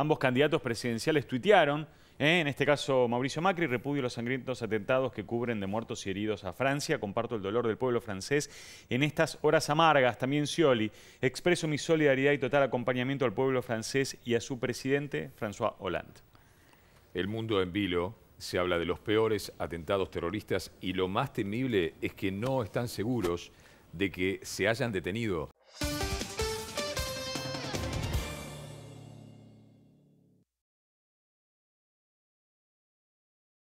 Ambos candidatos presidenciales tuitearon, ¿eh? en este caso Mauricio Macri, repudio los sangrientos atentados que cubren de muertos y heridos a Francia, comparto el dolor del pueblo francés en estas horas amargas, también Scioli, expreso mi solidaridad y total acompañamiento al pueblo francés y a su presidente, François Hollande. El mundo en vilo, se habla de los peores atentados terroristas y lo más temible es que no están seguros de que se hayan detenido.